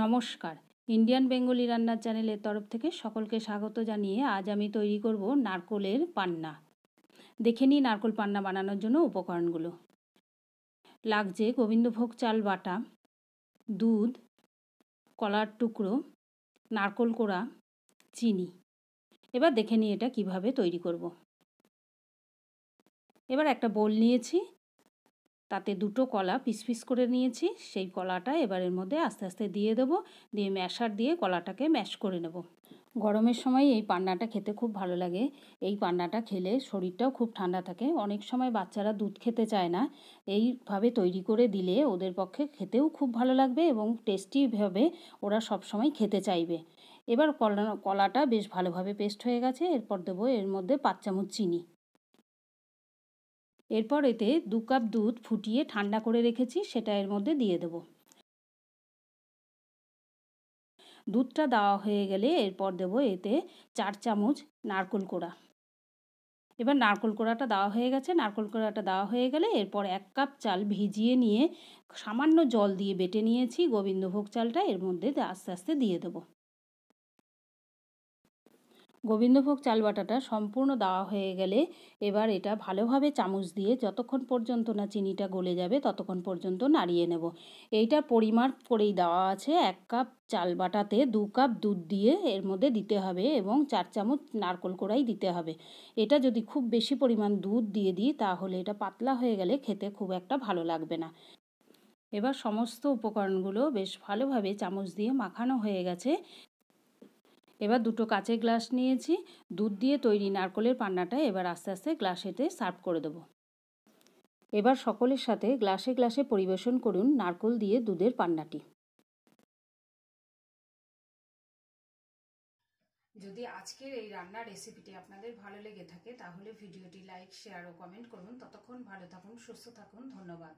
নমস্কার Indian Bengali রান্নার চ্যানেলের তরফ থেকে সকলকে স্বাগত জানিয়ে আজ আমি তৈরি করব নারকোলের পান্না দেখে নিই নারকোল পান্না বানানোর জন্য উপকরণগুলো লাগছে গোবিন্দভোগ চাল বাটা দুধ কলার টুকরো নারকোল কোড়া চিনি এবার দেখে নিই এটা কিভাবে তৈরি করব এবার একটা বোল নিয়েছি তাতে দুটো কলা পিস পিস করে নিয়েছি সেই কলাটা এবার এর মধ্যে আস্তে আস্তে দিয়ে দেবো দিয়ে ম্যাশার দিয়ে কলাটাকে ম্যাশ করে নেব গরমের সময় এই পান্নাটা খেতে খুব ভালো লাগে এই পান্নাটা খেলে শরীরটাও খুব ঠান্ডা থাকে অনেক সময় বাচ্চারা দুধ খেতে চায় না এইভাবে তৈরি করে দিলে ওদের পক্ষে খেতেও খুব ভালো লাগবে এবং টেস্টিভাবে ওরা সব সময় খেতে চাইবে এবার কলা কলাটা বেশ ভালোভাবে পেস্ট হয়ে গেছে এরপর দেবো এর মধ্যে পাঁচ চামচ চিনি এরপর এতে দু কাপ দুধ ফুটিয়ে ঠান্ডা করে রেখেছি সেটা এর মধ্যে দিয়ে দেব দুধটা দেওয়া হয়ে গেলে এরপর দেব এতে চার চামচ নারকোল কোড়া এবার নারকোল কোড়াটা দেওয়া হয়ে গেছে নারকোল কোড়াটা দেওয়া হয়ে গেলে এরপর এক কাপ চাল ভিজিয়ে নিয়ে সামান্য জল দিয়ে বেটে নিয়েছি গোবিন্দভোগ চালটা এর মধ্যে আস্তে আস্তে দিয়ে দেবো গোবিন্দভোগ চাল বাটাটা সম্পূর্ণ দেওয়া হয়ে গেলে এবার এটা ভালোভাবে চামচ দিয়ে যতক্ষণ পর্যন্ত না চিনিটা গলে যাবে ততক্ষণ পর্যন্ত নাড়িয়ে নেব এইটা পরিমাপ করেই দেওয়া আছে এক কাপ চাল বাটাতে দু কাপ দুধ দিয়ে এর মধ্যে দিতে হবে এবং চার চামচ নারকোল কোড়াই দিতে হবে এটা যদি খুব বেশি পরিমাণ দুধ দিয়ে দিই তাহলে এটা পাতলা হয়ে গেলে খেতে খুব একটা ভালো লাগবে না এবার সমস্ত উপকরণগুলো বেশ ভালোভাবে চামচ দিয়ে মাখানো হয়ে গেছে এবার দুটো কাঁচের গ্লাস নিয়েছি দুধ দিয়ে তৈরি নারকলের পান্নাটা এবার আস্তে আস্তে গ্লাসেতে সার্ভ করে দেব এবার সকলের সাথে গ্লাসে গ্লাসে পরিবেশন করুন নারকল দিয়ে দুধের পান্নাটি যদি আজকের এই রান্নার রেসিপিটি আপনাদের ভালো লেগে থাকে তাহলে ভিডিওটি লাইক শেয়ার ও কমেন্ট করুন ততক্ষণ ভালো থাকুন সুস্থ থাকুন ধন্যবাদ